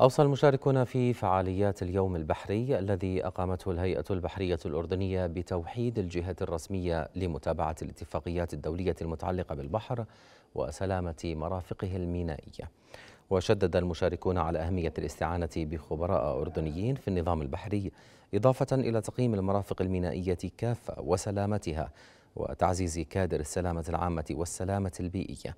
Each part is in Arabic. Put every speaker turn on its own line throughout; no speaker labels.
أوصى المشاركون في فعاليات اليوم البحري الذي أقامته الهيئة البحرية الأردنية بتوحيد الجهة الرسمية لمتابعة الاتفاقيات الدولية المتعلقة بالبحر وسلامة مرافقه المينائية. وشدد المشاركون على أهمية الاستعانة بخبراء أردنيين في النظام البحري إضافة إلى تقييم المرافق المينائية كافة وسلامتها وتعزيز كادر السلامة العامة والسلامة البيئية.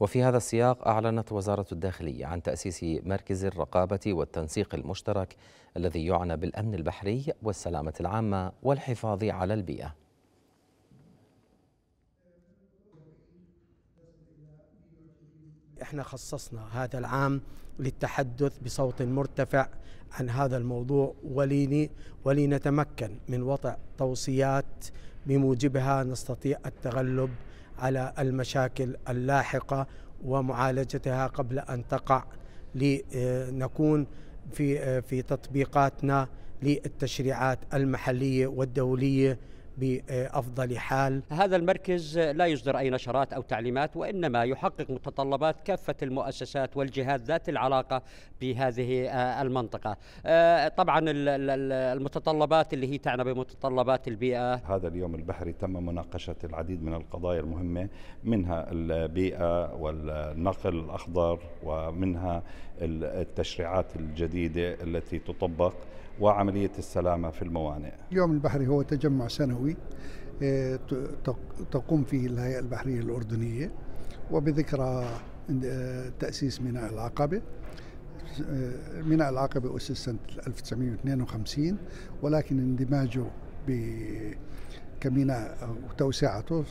وفي هذا السياق أعلنت وزارة الداخلية عن تأسيس مركز الرقابة والتنسيق المشترك الذي يعنى بالأمن البحري والسلامة العامة والحفاظ على البيئة
احنا خصصنا هذا العام للتحدث بصوت مرتفع عن هذا الموضوع وليني ولنتمكن من وضع توصيات بموجبها نستطيع التغلب على المشاكل اللاحقة ومعالجتها قبل أن تقع لنكون آه، في آه، في تطبيقاتنا للتشريعات المحلية والدولية بافضل
حال. هذا المركز لا يصدر اي نشرات او تعليمات وانما يحقق متطلبات كافه المؤسسات والجهات ذات العلاقه بهذه آه، المنطقه. آه، طبعا المتطلبات اللي هي تعنى بمتطلبات
البيئه. هذا اليوم البحري تم مناقشه العديد من القضايا المهمه منها البيئه والنقل الاخضر ومنها التشريعات الجديده التي تطبق وعمليه السلامه في الموانئ.
اليوم البحري هو تجمع سنوي سنوي آه، تقوم فيه الهيئة البحرية الأردنية وبذكرى آه، تأسيس ميناء العقبة آه، ميناء العقبة أسس سنة 1952 ولكن اندماجه كميناء وتوسعته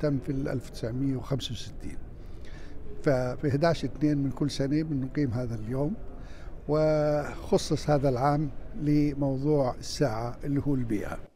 تم في 1965 ففي 11 2 من كل سنة بنقيم هذا اليوم وخصص هذا العام لموضوع الساعة اللي هو البيئة